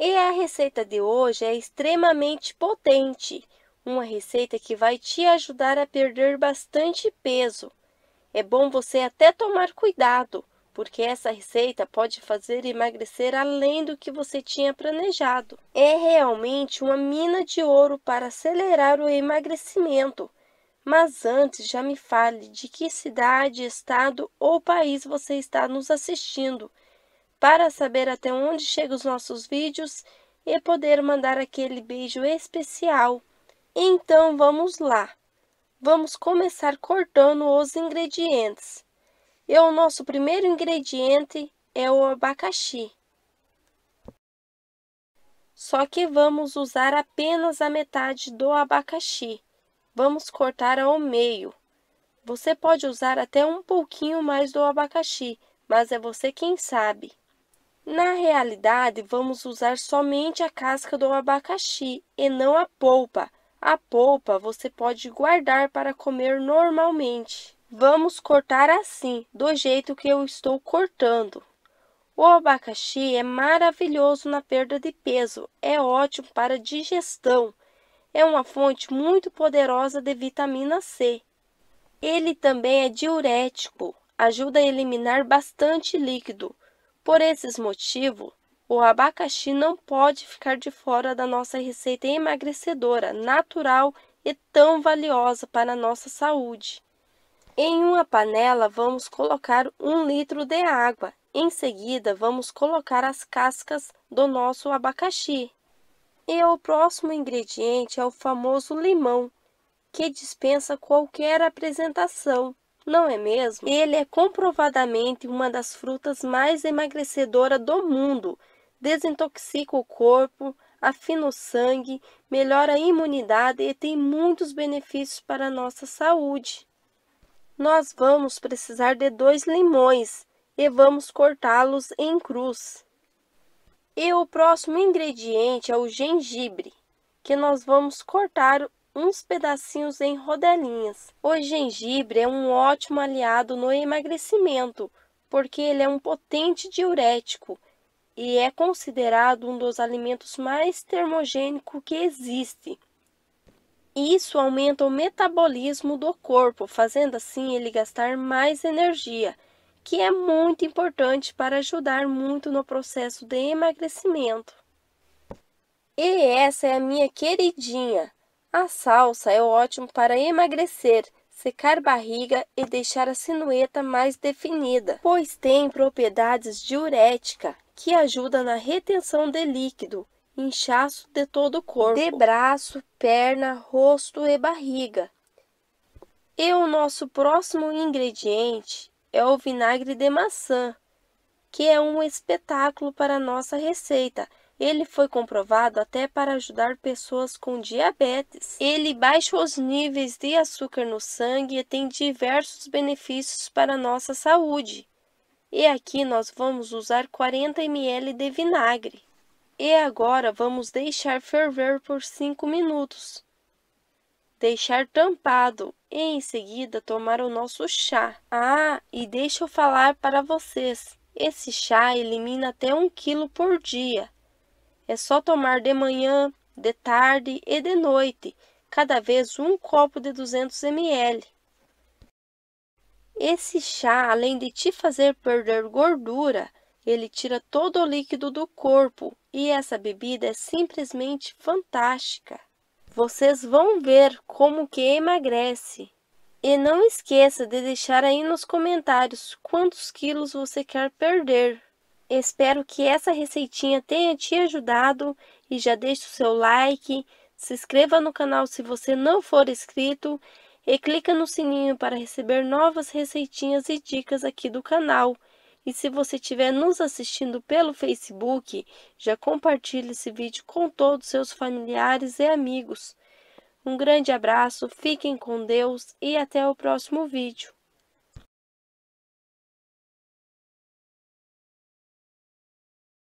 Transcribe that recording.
E a receita de hoje é extremamente potente, uma receita que vai te ajudar a perder bastante peso. É bom você até tomar cuidado, porque essa receita pode fazer emagrecer além do que você tinha planejado. É realmente uma mina de ouro para acelerar o emagrecimento. Mas antes, já me fale de que cidade, estado ou país você está nos assistindo para saber até onde chegam os nossos vídeos e poder mandar aquele beijo especial. Então vamos lá! Vamos começar cortando os ingredientes. E o nosso primeiro ingrediente é o abacaxi. Só que vamos usar apenas a metade do abacaxi. Vamos cortar ao meio. Você pode usar até um pouquinho mais do abacaxi, mas é você quem sabe. Na realidade, vamos usar somente a casca do abacaxi e não a polpa. A polpa você pode guardar para comer normalmente. Vamos cortar assim, do jeito que eu estou cortando. O abacaxi é maravilhoso na perda de peso, é ótimo para digestão. É uma fonte muito poderosa de vitamina C. Ele também é diurético, ajuda a eliminar bastante líquido por esses motivos, o abacaxi não pode ficar de fora da nossa receita emagrecedora, natural e tão valiosa para a nossa saúde. Em uma panela, vamos colocar um litro de água. Em seguida, vamos colocar as cascas do nosso abacaxi. E o próximo ingrediente é o famoso limão, que dispensa qualquer apresentação não é mesmo? Ele é comprovadamente uma das frutas mais emagrecedoras do mundo. Desintoxica o corpo, afina o sangue, melhora a imunidade e tem muitos benefícios para a nossa saúde. Nós vamos precisar de dois limões e vamos cortá-los em cruz. E o próximo ingrediente é o gengibre, que nós vamos cortar uns pedacinhos em rodelinhas. O gengibre é um ótimo aliado no emagrecimento, porque ele é um potente diurético e é considerado um dos alimentos mais termogênico que existe. Isso aumenta o metabolismo do corpo, fazendo assim ele gastar mais energia, que é muito importante para ajudar muito no processo de emagrecimento. E essa é a minha queridinha, a salsa é ótimo para emagrecer, secar barriga e deixar a sinueta mais definida, pois tem propriedades diurética que ajuda na retenção de líquido, inchaço de todo o corpo, de braço, perna, rosto e barriga. E o nosso próximo ingrediente é o vinagre de maçã, que é um espetáculo para nossa receita. Ele foi comprovado até para ajudar pessoas com diabetes. Ele baixa os níveis de açúcar no sangue e tem diversos benefícios para a nossa saúde. E aqui nós vamos usar 40 ml de vinagre. E agora vamos deixar ferver por 5 minutos. Deixar tampado e em seguida tomar o nosso chá. Ah, e deixa eu falar para vocês. Esse chá elimina até 1 kg por dia. É só tomar de manhã, de tarde e de noite, cada vez um copo de 200 ml. Esse chá, além de te fazer perder gordura, ele tira todo o líquido do corpo e essa bebida é simplesmente fantástica. Vocês vão ver como que emagrece. E não esqueça de deixar aí nos comentários quantos quilos você quer perder. Espero que essa receitinha tenha te ajudado e já deixe o seu like, se inscreva no canal se você não for inscrito e clica no sininho para receber novas receitinhas e dicas aqui do canal. E se você estiver nos assistindo pelo Facebook, já compartilhe esse vídeo com todos os seus familiares e amigos. Um grande abraço, fiquem com Deus e até o próximo vídeo.